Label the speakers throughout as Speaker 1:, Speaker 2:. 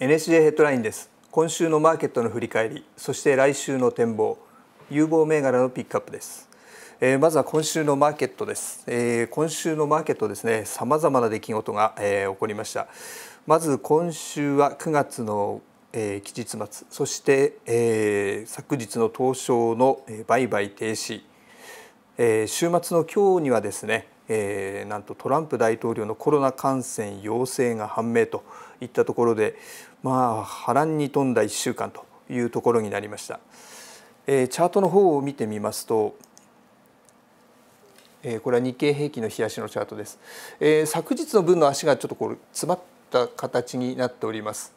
Speaker 1: NHJ ヘッドラインです今週のマーケットの振り返りそして来週の展望有望銘柄のピックアップです、えー、まずは今週のマーケットです、えー、今週のマーケットですね様々な出来事が、えー、起こりましたまず今週は9月の、えー、期日末そして、えー、昨日の東証の売買停止、えー、週末の今日にはですねえー、なんとトランプ大統領のコロナ感染陽性が判明といったところで、まあ、波乱に富んだ1週間というところになりました。えー、チャートの方を見てみますと、えー、これは日経平均の日足のチャートです、えー、昨日の分の足がちょっとこう詰まった形になっております、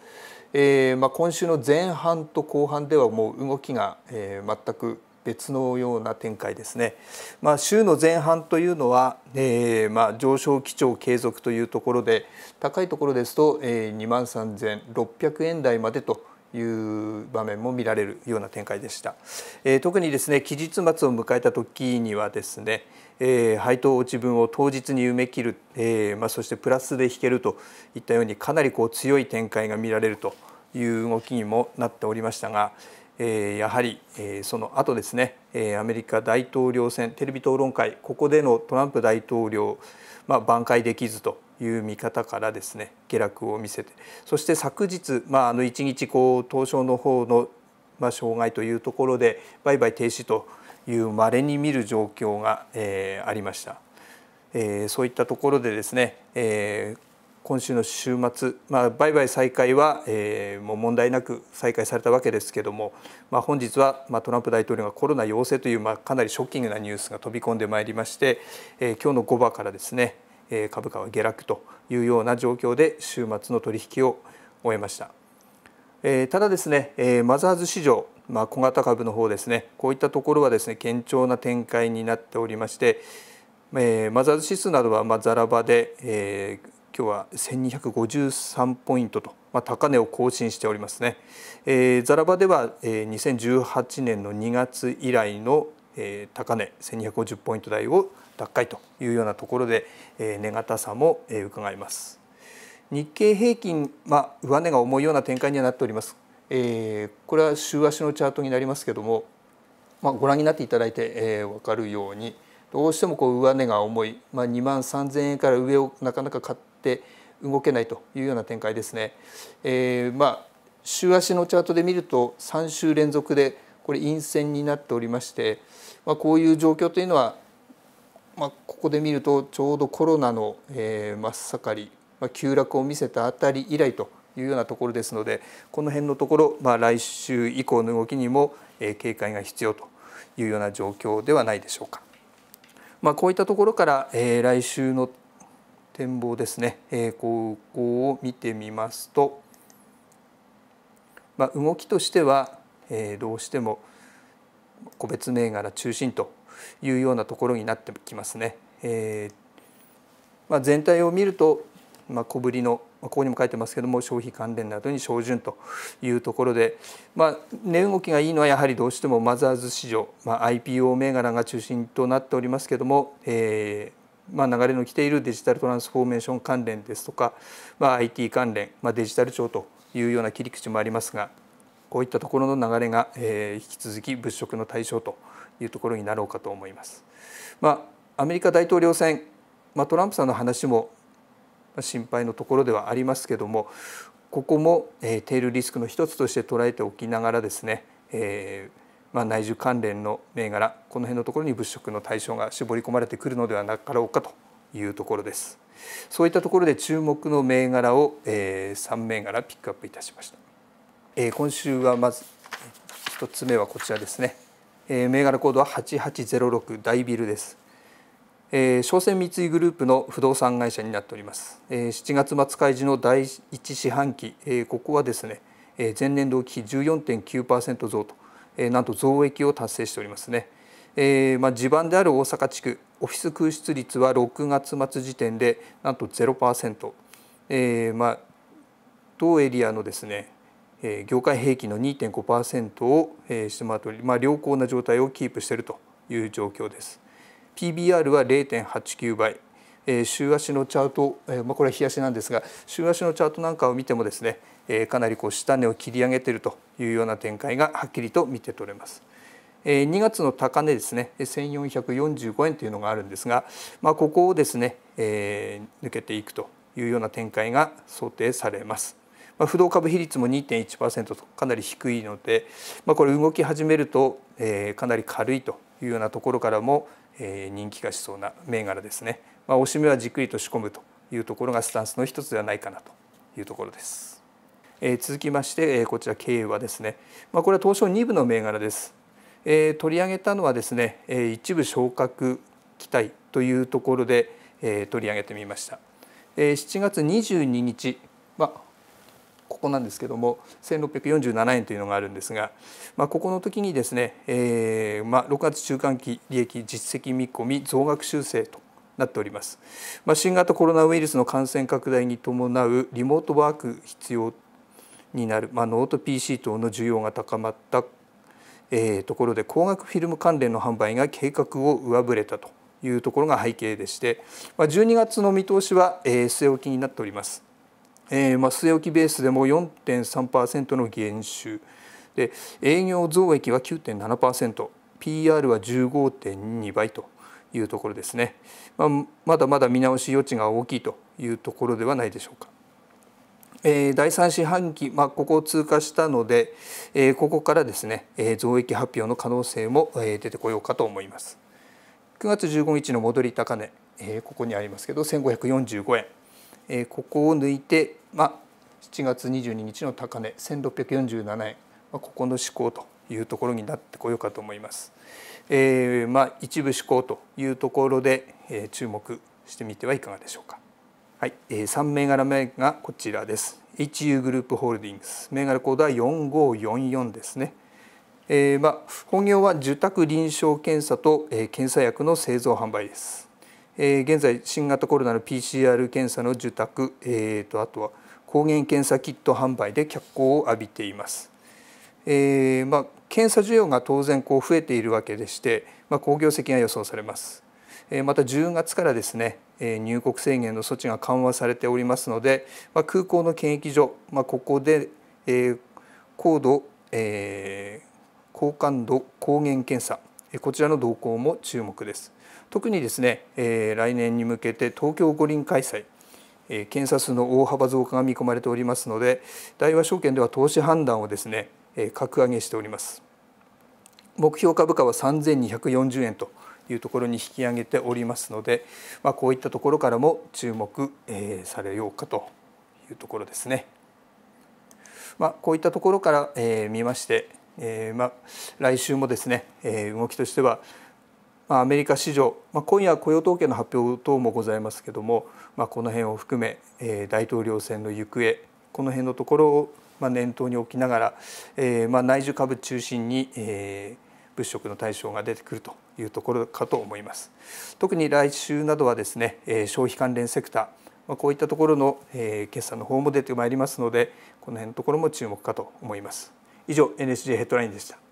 Speaker 1: えーまあ、今週の前半と後半ではもう動きが、えー、全く別のような展開ですね、まあ、週の前半というのは、えー、まあ、上昇基調継続というところで高いところですと、え2万3600円台までという場面も見られるような展開でした、えー、特にですね期日末を迎えた時にはですね、えー、配当落ち分を当日に埋め切る、えー、まあ、そしてプラスで引けるといったようにかなりこう強い展開が見られるという動きにもなっておりましたが、えやはり、えその後ですね、えアメリカ大統領選テレビ討論会ここでのトランプ大統領、まあ、挽回できずという見方からですね下落を見せてそして昨日、まあ、あの1日こう東証の方の、まあ、障害というところで売買停止というまれに見る状況が、えー、ありました、えー、そういったところでですね、えー今週の週末、まあ、売買再開は、えー、もう問題なく再開されたわけですけども、まあ、本日は、まあ、トランプ大統領がコロナ陽性という、まあ、かなりショッキングなニュースが飛び込んでまいりまして、えー、今日の5番からですね、えー、株価は下落というような状況で週末の取引を終えました。えー、ただですね、えー、マザーズ市場まあ、小型株の方ですねこういったところはですね堅調な展開になっておりまして、えー、マザーズ指数などはまあざらばで、えー、今日は1253ポイントと、まあ、高値を更新しておりますね。えー、ザラバでは、えー、2018年の2月以来の、えー、高値1250ポイント台を脱回というようなところで、えー、値堅さも、えー、伺います。日経平均、まあ、上値が重いような展開にはなっております。えー、これは週足のチャートになりますけども、まあ、ご覧になっていただいて、えー、分かるようにどうしてもこう上値が重い、まあ、2万3,000円から上をなかなか買ってって動けないというような展開ですね。えー、まあ週足のチャートで見ると3週連続でこれ陰線になっておりまして、まあ、こういう状況というのは、まあ、ここで見るとちょうどコロナの、えー、真っ盛り、まあ、急落を見せたあたり以来というようなところですのでこの辺のところ、まあ、来週以降の動きにも、えー、警戒が必要というような状況ではないでしょうか。まあ、こういったところから、えー、来週の展望ですね、えー、ここを見てみますと、まあ、動きとしては、えー、どうしても個別銘柄中心というようなところになってきますね。えーまあ、全体を見ると、まあ、小ぶりのここにも書いてますけども消費関連などに照準というところで、まあ、値動きがいいのはやはりどうしてもマザーズ市場、まあ、IPO 銘柄が中心となっておりますけども、えーまあ、流れの来ているデジタルトランスフォーメーション関連ですとか、まあ、IT 関連、まあ、デジタル庁というような切り口もありますがこういったところの流れが、えー、引き続き物色の対象というところになろうかと思います。まあ、アメリカ大統領選、まあ、トランプさんの話も心配のところではありますけどもここも、えー、テールリスクの一つとして捉えておきながらですね、えーまあ、内需関連の銘柄この辺のところに物色の対象が絞り込まれてくるのではなかろうかというところですそういったところで注目の銘柄を、えー、3銘柄ピックアップいたしました、えー、今週はまず1つ目はこちらですね、えー、銘柄コードは8806大ビルですえ商船三井グループの不動産会社になっております、え7月末開示の第1四半期、えここはですね、え前年同期比14.9%増とえなんと増益を達成しておりますね。えー、まあ、地盤である大阪地区オフィス空室率は6月末時点でなんと0%、えーまあ、同エリアのですね、えー、業界平均の2.5%を、えてもらっており、まあ、良好な状態をキープしているという状況です。PBR は0.89倍え週足のチャート、えまあ、これは日足なんですが週足のチャートなんかを見てもですね、えかなりこう下値を切り上げているというような展開がはっきりと見て取れます。2月の高値ですね1445円というのがあるんですが、まあ、ここをですね、えー、抜けていくというような展開が想定されます。まあ、不動株比率も2.1%とかなり低いので、まあ、これ動き始めると、えー、かなり軽いというようなところからも、えー、人気がしそうな銘柄ですね。まあ、押し目はじっくりと仕込むというところがスタンスの一つではないかなというところです。えー、続きまして、えー、こちら経営はですね、まあ、これは東証2部の銘柄です。えー、取り上げたのはですね、えー、一部昇格期待というところで、えー、取り上げてみました。えー、7月22日、まあ、ここなんですけども1647円というのがあるんですが、まあ、ここの時にですね、えーまあ、6月中間期利益実績見込み増額修正となっております、まあ、新型コロナウイルスの感染拡大に伴うリモートワーク必要になる、まあ、ノート PC 等の需要が高まったえー、ところで光学フィルム関連の販売が計画を上振れたというところが背景でして、まあ、12月の見通しは、えー、据え置きになっております。えー、まあ、据え置きベースでも4.3%の減収で営業増益は9.7%。PR は15.2倍というところですね、まあ、まだまだ見直し余地が大きいというところではないでしょうか。えー、第3四半期、まあ、ここを通過したので、えー、ここからですね、えー、増益発表の可能性も、えー、出てこようかと思います。9月15日の戻り高値、えー、ここにありますけど1545円、えー、ここを抜いて、まあ、7月22日の高値1647円、まあ、ここの試行というところになってこようかと思います。えー、まあ、一部思考というところで、えー、注目してみてはいかがでしょうか。はい、えー、3銘柄目がこちらです。HU グループホールディングス銘柄コードは4544ですね。えー、まあ、本業は受託臨床検査と、えー、検査薬の製造販売です。えー、現在新型コロナの PCR 検査の受託、えーと、とあとは抗原検査キット販売で脚光を浴びています。えーまあ、検査需要が当然こう増えているわけでして、まあ、好業績が予想されます。また10月からですね入国制限の措置が緩和されておりますので、まあ、空港の検疫所、まあ、ここで、えー、高度、えー、高感度抗原検査こちらの動向も注目です特にですね、えー、来年に向けて東京五輪開催検査数の大幅増加が見込まれておりますので大和証券では投資判断をですね格上げしております目標株価は3240円というところに引き上げておりますので、まあ、こういったところからも注目、えー、されようかというところですね。まあ、こういったところから、えー、見まして、えー、まあ、来週もですね、えー、動きとしては、まあ、アメリカ市場、まあ、今夜雇用統計の発表等もございますけども、まあ、この辺を含め、えー、大統領選の行方この辺のところをまあ、念頭に置きながら、えーまあ、内需株中心に、えー、物色の対象が出てくるというところかと思います。特に来週などはですね、え消費関連セクター、まあ、こういったところのえ決算の方も出てまいりますので、この辺のところも注目かと思います。以上 NSJ ヘッドラインでした。